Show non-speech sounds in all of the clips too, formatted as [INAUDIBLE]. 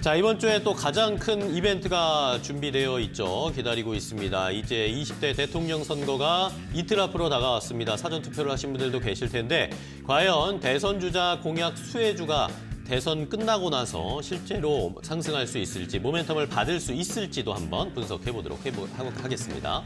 자, 이번 주에 또 가장 큰 이벤트가 준비되어 있죠. 기다리고 있습니다. 이제 20대 대통령 선거가 이틀 앞으로 다가왔습니다. 사전투표를 하신 분들도 계실 텐데 과연 대선주자 공약 수혜주가 대선 끝나고 나서 실제로 상승할 수 있을지 모멘텀을 받을 수 있을지도 한번 분석해보도록 해보, 하겠습니다.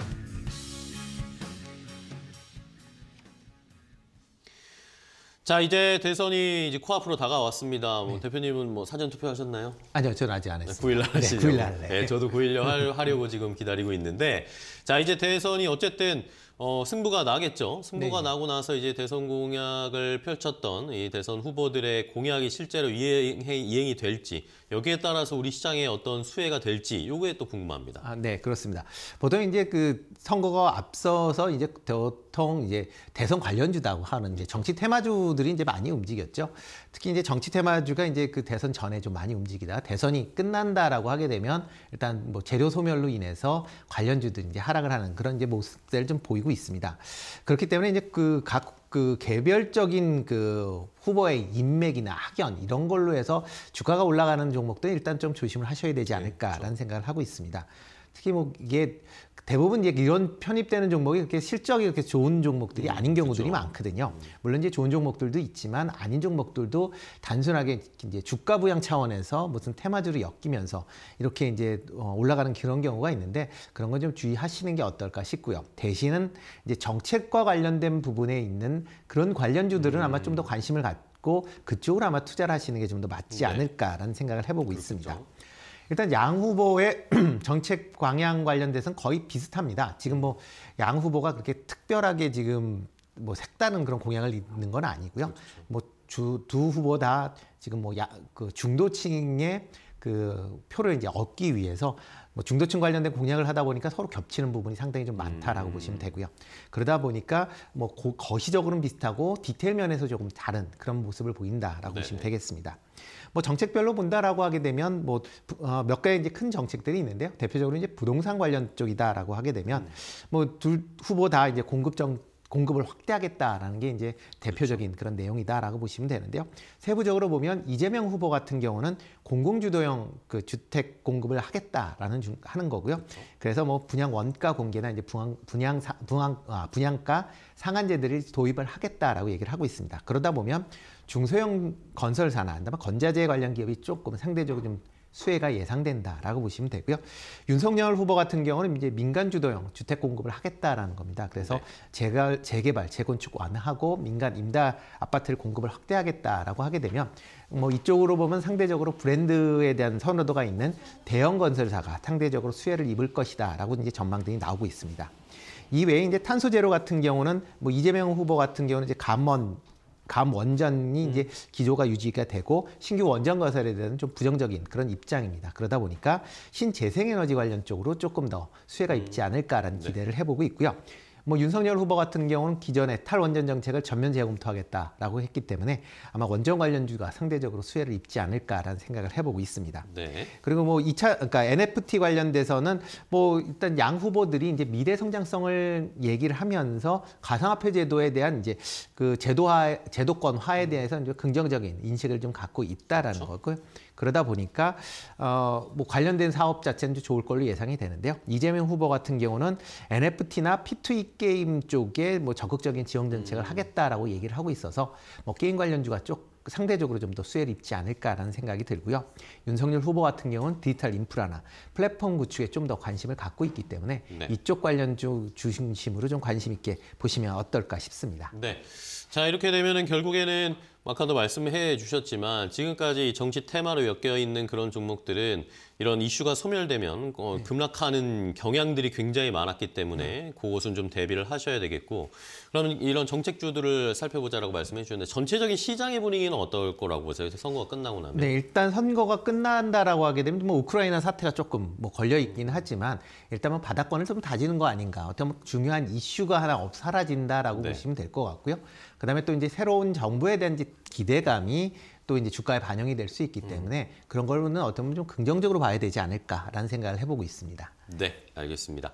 자 이제 대선이 이제 코앞으로 다가왔습니다. 뭐 네. 대표님은 뭐 사전 투표하셨나요? 아니요, 저는 아직 안 했어요. 9일날 하시죠. 네, 9일날. 네, 저도 9일 하려고 지금 기다리고 있는데, 자 이제 대선이 어쨌든 어, 승부가 나겠죠. 승부가 네. 나고 나서 이제 대선 공약을 펼쳤던 이 대선 후보들의 공약이 실제로 이행, 이 될지 여기에 따라서 우리 시장에 어떤 수혜가 될지 요게또 궁금합니다. 아, 네, 그렇습니다. 보통 이제 그 선거가 앞서서 이제 보통 이제 대선 관련주라고 하는 이제 정치 테마주들이 이제 많이 움직였죠. 특히 이제 정치 테마주가 이제 그 대선 전에 좀 많이 움직이다 대선이 끝난다라고 하게 되면 일단 뭐 재료 소멸로 인해서 관련주들이 이제 하락을 하는 그런 이제 모습들 을좀 보이고 보이고 있습니다. 그렇기 때문에 이제 그 각 그 개별적인 그 후보의 인맥이나 학연 이런 걸로 해서 주가가 올라가는 종목도 일단 좀 조심을 하셔야 되지 네, 않을까라는 네, 그렇죠. 생각을 하고 있습니다. 특히 뭐 이게 대부분 이런 제이 편입되는 종목이 그렇게 실적이 그렇게 좋은 종목들이 음, 아닌 경우들이 그렇죠. 많거든요. 물론 이제 좋은 종목들도 있지만 아닌 종목들도 단순하게 이제 주가 부양 차원에서 무슨 테마주를 엮이면서 이렇게 이제 어, 올라가는 그런 경우가 있는데 그런 건 좀 주의하시는 게 어떨까 싶고요. 대신은 이제 정책과 관련된 부분에 있는 그런 관련주들은 음. 아마 좀 더 관심을 갖고 그쪽으로 아마 투자를 하시는 게 좀 더 맞지 네. 않을까라는 생각을 해보고 그렇겠죠. 있습니다. 일단 양 후보의 [CLEARS THROAT] 정책 광향 관련돼서는 거의 비슷합니다. 지금 뭐 양 후보가 그렇게 특별하게 지금 뭐 색다른 그런 공약을 있는 건 아니고요. 그렇죠. 뭐두 후보 다 지금 뭐 야, 그 중도층의 그 표를 이제 얻기 위해서 뭐 중도층 관련된 공약을 하다 보니까 서로 겹치는 부분이 상당히 좀 많다라고 음. 보시면 되고요. 그러다 보니까 뭐 고, 거시적으로는 비슷하고 디테일 면에서 조금 다른 그런 모습을 보인다라고 네 보시면 되겠습니다. 뭐 정책별로 본다라고 하게 되면 뭐몇 어, 가지 이제 큰 정책들이 있는데요. 대표적으로 이제 부동산 관련 쪽이다라고 하게 되면 음. 뭐둘 후보 다 이제 공급 정 공급을 확대하겠다라는 게 이제 대표적인 그렇죠. 그런 내용이다라고 보시면 되는데요. 세부적으로 보면 이재명 후보 같은 경우는 공공주도형 그 주택 공급을 하겠다라는 중, 하는 거고요. 그렇죠. 그래서뭐 분양 원가 공개나 이제 분양 분양 분양 아, 분양가 상한제들을 도입을 하겠다라고 얘기를 하고 있습니다. 그러다 보면 중소형 건설사나 그다음 건자재 관련 기업이 조금 상대적으로 좀 수혜가 예상된다라고 보시면 되고요. 윤석열 후보 같은 경우는 이제 민간 주도형 주택 공급을 하겠다라는 겁니다. 그래서 네. 재개, 재개발, 재건축 완화하고 민간 임대 아파트를 공급을 확대하겠다라고 하게 되면 뭐 이쪽으로 보면 상대적으로 브랜드에 대한 선호도가 있는 대형 건설사가 상대적으로 수혜를 입을 것이다라고 이제 전망들이 나오고 있습니다. 이외에 이제 탄소제로 같은 경우는 뭐 이재명 후보 같은 경우는 이제 감원 감 원전이 음. 이제 기조가 유지가 되고 신규 원전 건설에 대한 좀 부정적인 그런 입장입니다. 그러다 보니까 신재생에너지 관련 쪽으로 조금 더 수혜가 음. 입지 않을까라는 네. 기대를 해보고 있고요. 뭐 윤석열 후보 같은 경우는 기존의 탈원전 정책을 전면 재검토하겠다라고 했기 때문에 아마 원전 관련주가 상대적으로 수혜를 입지 않을까라는 생각을 해보고 있습니다. 네. 그리고 뭐 2차 그러니까 NFT 관련돼서는 뭐 일단 양 후보들이 이제 미래 성장성을 얘기를 하면서 가상화폐 제도에 대한 이제 그 제도화 제도권화에 음. 대해서 이제 긍정적인 인식을 좀 갖고 있다라는 그렇죠. 거고요. 그러다 보니까 어 뭐 관련된 사업 자체는 좋을 걸로 예상이 되는데요. 이재명 후보 같은 경우는 NFT나 P2E 게임 쪽에 뭐 적극적인 지원 정책을 음. 하겠다라고 얘기를 하고 있어서 뭐 게임 관련주가 쪽 상대적으로 좀 더 수혜를 입지 않을까라는 생각이 들고요. 윤석열 후보 같은 경우는 디지털 인프라나 플랫폼 구축에 좀 더 관심을 갖고 있기 때문에 네. 이쪽 관련주 중심으로 좀 관심 있게 보시면 어떨까 싶습니다. 네. 자, 이렇게 되면은 결국에는 아까도 말씀해 주셨지만 지금까지 정치 테마로 엮여 있는 그런 종목들은 이런 이슈가 소멸되면 어, 네. 급락하는 경향들이 굉장히 많았기 때문에 네. 그것은 좀 대비를 하셔야 되겠고 그러면 이런 정책주들을 살펴보자라고 말씀해 주셨는데 전체적인 시장의 분위기는 어떨 거라고 보세요? 선거가 끝나고 나면. 네, 일단 선거가 끝난다라고 하게 되면 뭐 우크라이나 사태가 조금 뭐 걸려 있긴 하지만 일단은 뭐 바닥권을 좀 다지는 거 아닌가. 어떤 뭐 중요한 이슈가 하나 없 사라진다라고 네. 보시면 될 것 같고요. 그다음에 또 이제 새로운 정부에 대한 기대감이 또 이제 주가에 반영이 될 수 있기 음. 때문에 음. 그런 걸 보면 어떤 면좀 긍정적으로 봐야 되지 않을까라는 생각을 해보고 있습니다. 네, 알겠습니다.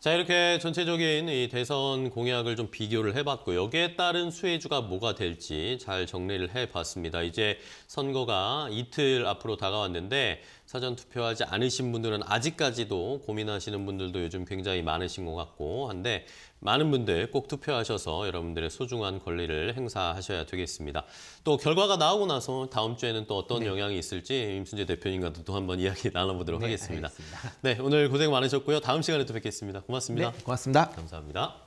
자 이렇게 전체적인 이 대선 공약을 좀 비교를 해봤고 여기에 따른 수혜주가 뭐가 될지 잘 정리를 해봤습니다. 이제 선거가 이틀 앞으로 다가왔는데 사전 투표하지 않으신 분들은 아직까지도 고민하시는 분들도 요즘 굉장히 많으신 것 같고 한데 많은 분들 꼭 투표하셔서 여러분들의 소중한 권리를 행사하셔야 되겠습니다. 또 결과가 나오고 나서 다음 주에는 또 어떤 네. 영향이 있을지 임순재 대표님과도 또 한번 이야기 [LAUGHS] 나눠보도록 네, 하겠습니다. 알겠습니다. 네, 오늘 고생 많으셨고요. 다음 시간에 또 뵙겠습니다. 고맙습니다. 네, 고맙습니다. 감사합니다.